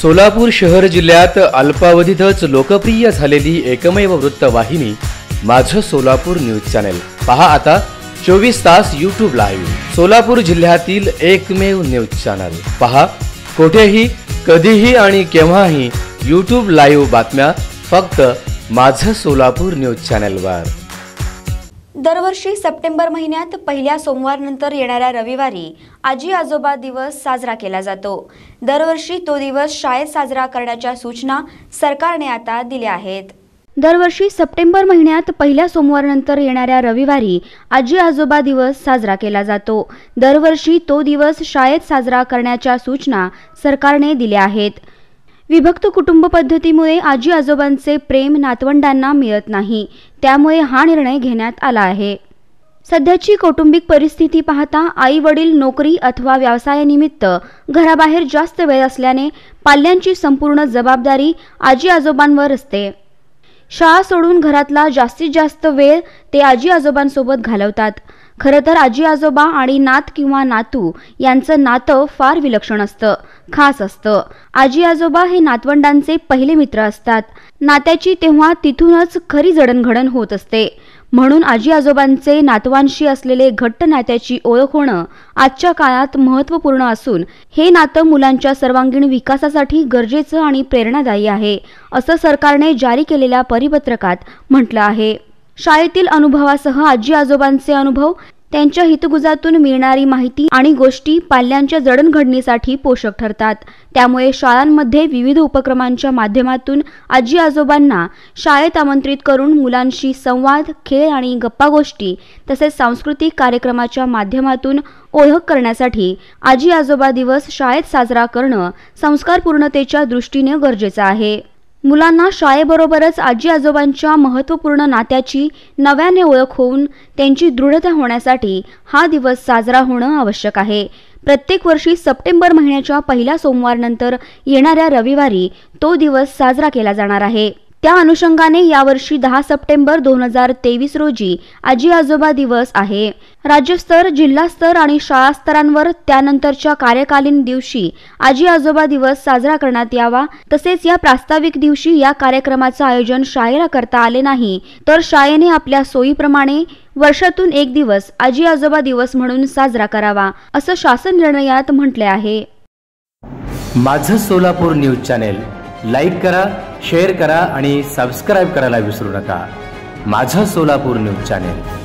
सोलापूर शहर जिल्ह्यात अल्पावधीतच लोकप्रिय झालेली एकमेव वृत्तवाहिनी माझं सोलापूर न्यूज चॅनेल पहा आता चोवीस तास युट्यूब लाईव्ह सोलापूर जिल्ह्यातील एकमेव न्यूज चॅनल पहा कुठेही कधीही आणि केव्हाही युट्यूब लाईव्ह बातम्या फक्त माझं सोलापूर न्यूज चॅनेलवर दरवर्षी सप्टेंबर महिन्यात पहिल्या सोमवारनंतर येणाऱ्या रविवारी आजी आजोबा दिवस साजरा केला जातो दरवर्षी तो दिवस शाळेत साजरा करण्याच्या सूचना सरकारने आता दिल्या आहेत दरवर्षी सप्टेंबर महिन्यात पहिल्या सोमवारनंतर येणाऱ्या रविवारी आजी आजोबा दिवस साजरा केला जातो दरवर्षी तो दिवस शाळेत साजरा करण्याच्या सूचना सरकारने दिल्या आहेत विभक्त कुटुंब पद्धतीमुळे आजी आजोबांचे प्रेम नातवंडांना मिळत नाही त्यामुळे हा निर्णय घेण्यात आला आहे सध्याची कौटुंबिक परिस्थिती पाहता आई वडील नोकरी अथवा व्यवसायानिमित्त घराबाहेर जास्त वेळ असल्याने पाल्यांची संपूर्ण जबाबदारी आजी आजोबांवर असते शाळा सोडून घरातला जास्तीत जास्त वेळ ते आजी आजोबांसोबत घालवतात खरं तर आजी आजोबा आणि नात किंवा नातू यांचं नातं फार विलक्षण असतं खास असतं आजी आजोबा हे नातवंडांचे पहिले मित्र असतात नात्याची तेव्हा तिथूनच खरी जडणघडण होत असते म्हणून आजी आजोबांचे नातवांशी असलेले घट्ट नात्याची ओळख होणं आजच्या काळात महत्त्वपूर्ण असून हे नातं मुलांच्या सर्वांगीण विकासासाठी गरजेचं आणि प्रेरणादायी आहे असं सरकारने जारी केलेल्या परिपत्रकात म्हटलं आहे शाळेतील अनुभवासह आजी आजोबांचे अनुभव त्यांच्या हितगुजातून मिळणारी माहिती आणि गोष्टी पाल्यांच्या जडणघडणीसाठी पोषक ठरतात त्यामुळे शाळांमध्ये विविध उपक्रमांच्या माध्यमातून आजी आजोबांना शाळेत आमंत्रित करून मुलांशी संवाद खेळ आणि गप्पा गोष्टी तसेच सांस्कृतिक कार्यक्रमाच्या माध्यमातून ओळख करण्यासाठी आजी आजोबा दिवस शाळेत साजरा करणं संस्कारपूर्णतेच्या दृष्टीने गरजेचं आहे मुलांना शाळेबरोबरच आजी आजोबांच्या महत्त्वपूर्ण नात्याची नव्याने ओळख होऊन त्यांची दृढता होण्यासाठी हा दिवस साजरा होणं आवश्यक आहे प्रत्येक वर्षी सप्टेंबर महिन्याच्या पहिल्या सोमवारनंतर येणाऱ्या रविवारी तो दिवस साजरा केला जाणार आहे त्या अनुषंगाने यावर्षी दहा सप्टेंबर दोन हजार तेवीस रोजी आजी आजोबा दिवस आहे राज्यस्तर जिल्हास्तर आणि शाळास्तरांवर त्यानंतरच्या कार्यकालीन दिवशी आजी आजोबा दिवस साजरा करण्यात यावा तसेच या प्रास्ताविक दिवशी या कार्यक्रमाचं आयोजन शाळेला करता आले नाही तर शाळेने आपल्या सोयीप्रमाणे वर्षातून एक दिवस आजी आजोबा दिवस म्हणून साजरा करावा असं शासन निर्णयात म्हटले आहे माझं सोलापूर न्यूज चॅनेल लाईक करा शेअर करा आणि सबस्क्राईब करायला विसरू नका माझं सोलापूर न्यूज चॅनेल